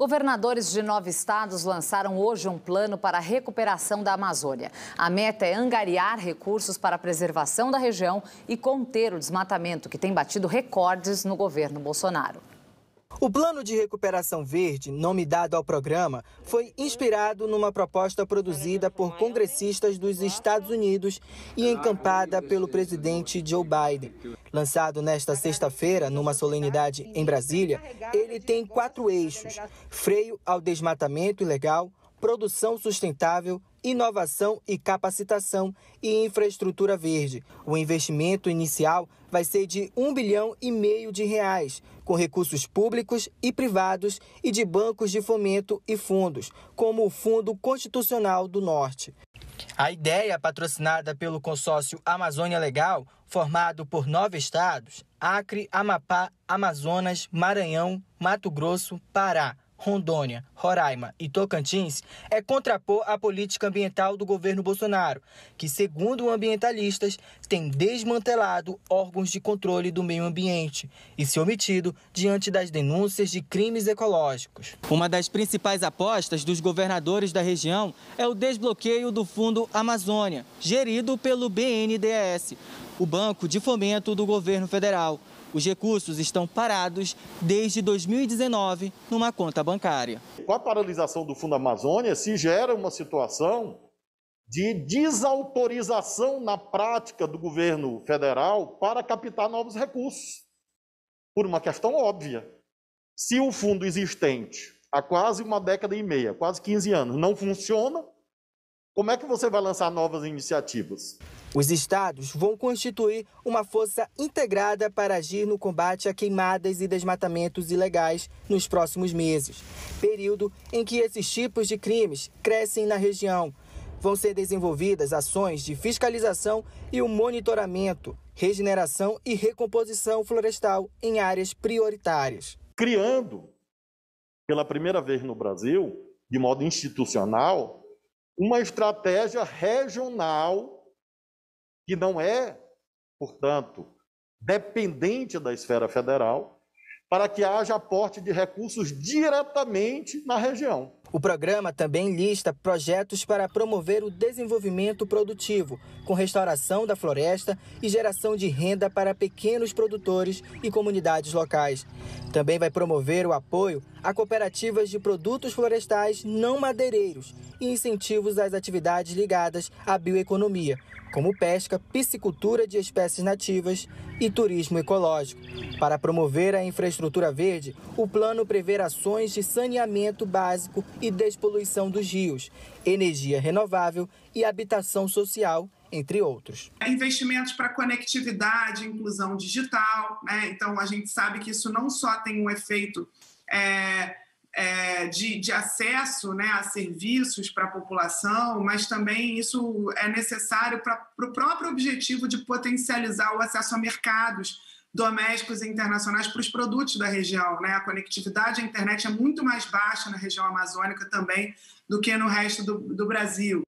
Governadores de nove estados lançaram hoje um plano para a recuperação da Amazônia. A meta é angariar recursos para a preservação da região e conter o desmatamento, que tem batido recordes no governo Bolsonaro. O Plano de Recuperação Verde, nome dado ao programa, foi inspirado numa proposta produzida por congressistas dos Estados Unidos e encampada pelo presidente Joe Biden. Lançado nesta sexta-feira, numa solenidade em Brasília, ele tem quatro eixos: freio ao desmatamento ilegal, produção sustentável, inovação e capacitação e infraestrutura verde. O investimento inicial vai ser de um bilhão e meio de reais, com recursos públicos e privados e de bancos de fomento e fundos, como o Fundo Constitucional do Norte. A ideia, patrocinada pelo consórcio Amazônia Legal, formado por nove estados Acre, Amapá, Amazonas, Maranhão, Mato Grosso, Pará, Rondônia, Roraima e Tocantins é contrapor à política ambiental do governo Bolsonaro, que, segundo ambientalistas, tem desmantelado órgãos de controle do meio ambiente e se omitido diante das denúncias de crimes ecológicos. Uma das principais apostas dos governadores da região é o desbloqueio do Fundo Amazônia, gerido pelo BNDES, o banco de fomento do governo federal. Os recursos estão parados desde 2019 numa conta bancária. Com a paralisação do Fundo Amazônia, se gera uma situação de desautorização na prática do governo federal para captar novos recursos, por uma questão óbvia. Se o fundo existente há quase uma década e meia, quase 15 anos, não funciona, como é que você vai lançar novas iniciativas? Os estados vão constituir uma força integrada para agir no combate a queimadas e desmatamentos ilegais nos próximos meses, período em que esses tipos de crimes crescem na região. Vão ser desenvolvidas ações de fiscalização e o monitoramento, regeneração e recomposição florestal em áreas prioritárias. Criando, pela primeira vez no Brasil, de modo institucional, uma estratégia regional que não é, portanto, dependente da esfera federal, para que haja aporte de recursos diretamente na região. O programa também lista projetos para promover o desenvolvimento produtivo, com restauração da floresta e geração de renda para pequenos produtores e comunidades locais. Também vai promover o apoio a cooperativas de produtos florestais não madeireiros e incentivos às atividades ligadas à bioeconomia, como pesca, piscicultura de espécies nativas e turismo ecológico. Para promover a infraestrutura verde, o plano prevê ações de saneamento básico e despoluição dos rios, energia renovável e habitação social entre outros. Investimentos para conectividade, inclusão digital, né? então a gente sabe que isso não só tem um efeito é, de, de, acesso né, a serviços para a população, mas também isso é necessário para o próprio objetivo de potencializar o acesso a mercados domésticos e internacionais para os produtos da região. Né? A conectividade à internet é muito mais baixa na região amazônica também do que no resto do, do Brasil.